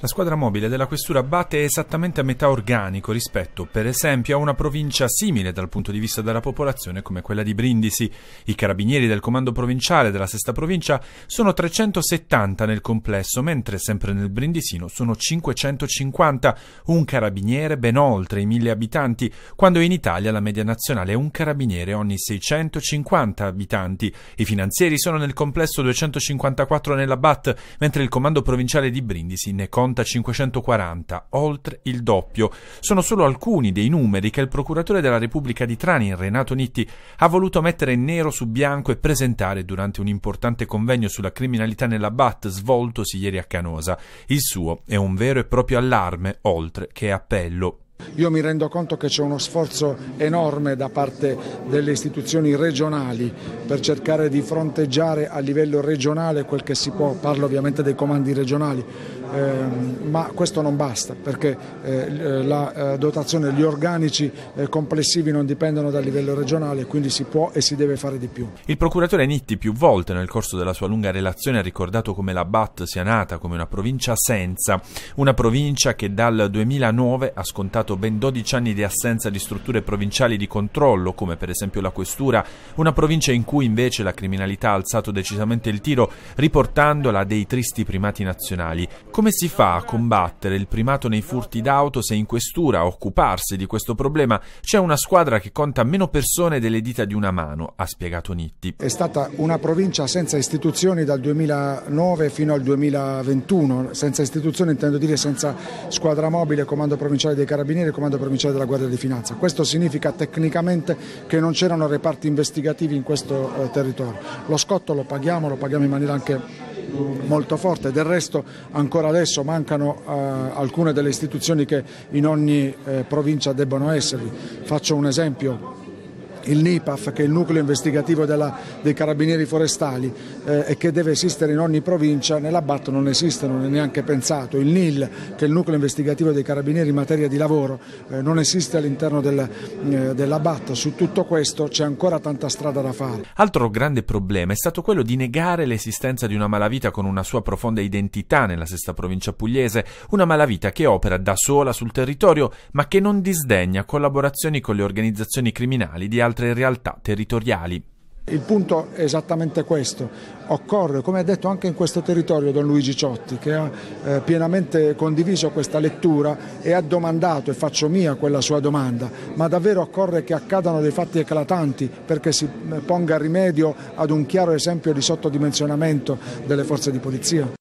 La squadra mobile della questura batte esattamente a metà organico rispetto, per esempio, a una provincia simile dal punto di vista della popolazione come quella di Brindisi. I carabinieri del comando provinciale della sesta provincia sono 370 nel complesso, mentre sempre nel Brindisino sono 550, un carabiniere ben oltre i 1000 abitanti, quando in Italia la media nazionale è un carabiniere ogni 650 abitanti. I finanzieri sono nel complesso 254 nella BAT, mentre il comando provinciale di Brindisi ne conta 540, oltre il doppio. Sono solo alcuni dei numeri che il procuratore della Repubblica di Trani, Renato Nitti, ha voluto mettere nero su bianco e presentare durante un importante convegno sulla criminalità nella BAT svoltosi ieri a Canosa. Il suo è un vero e proprio allarme, oltre che appello. Io mi rendo conto che c'è uno sforzo enorme da parte delle istituzioni regionali per cercare di fronteggiare a livello regionale quel che si può, parlo ovviamente dei comandi regionali, Ehm, ma questo non basta perché eh, la eh, dotazione, gli organici eh, complessivi non dipendono dal livello regionale, quindi si può e si deve fare di più. Il procuratore Nitti più volte nel corso della sua lunga relazione ha ricordato come la BAT sia nata come una provincia senza, una provincia che dal 2009 ha scontato ben 12 anni di assenza di strutture provinciali di controllo, come per esempio la questura, una provincia in cui invece la criminalità ha alzato decisamente il tiro riportandola a dei tristi primati nazionali. Come si fa a combattere il primato nei furti d'auto se in questura a occuparsi di questo problema c'è una squadra che conta meno persone delle dita di una mano, ha spiegato Nitti. È stata una provincia senza istituzioni dal 2009 fino al 2021, senza istituzioni intendo dire senza squadra mobile, comando provinciale dei carabinieri e comando provinciale della Guardia di Finanza. Questo significa tecnicamente che non c'erano reparti investigativi in questo eh, territorio. Lo scotto lo paghiamo, lo paghiamo in maniera anche molto forte. Del resto ancora adesso mancano eh, alcune delle istituzioni che in ogni eh, provincia debbono esservi. Faccio un esempio, il NIPAF che è il nucleo investigativo della, dei carabinieri forestali eh, e che deve esistere in ogni provincia, nella non esiste, non è neanche pensato, il NIL che è il nucleo investigativo dei carabinieri in materia di lavoro eh, non esiste all'interno del, eh, della su tutto questo c'è ancora tanta strada da fare. Altro grande problema è stato quello di negare l'esistenza di una malavita con una sua profonda identità nella sesta provincia pugliese, una malavita che opera da sola sul territorio ma che non disdegna collaborazioni con le organizzazioni criminali di altri altre realtà territoriali. Il punto è esattamente questo. Occorre, come ha detto anche in questo territorio Don Luigi Ciotti, che ha eh, pienamente condiviso questa lettura e ha domandato, e faccio mia quella sua domanda, ma davvero occorre che accadano dei fatti eclatanti perché si eh, ponga rimedio ad un chiaro esempio di sottodimensionamento delle forze di polizia?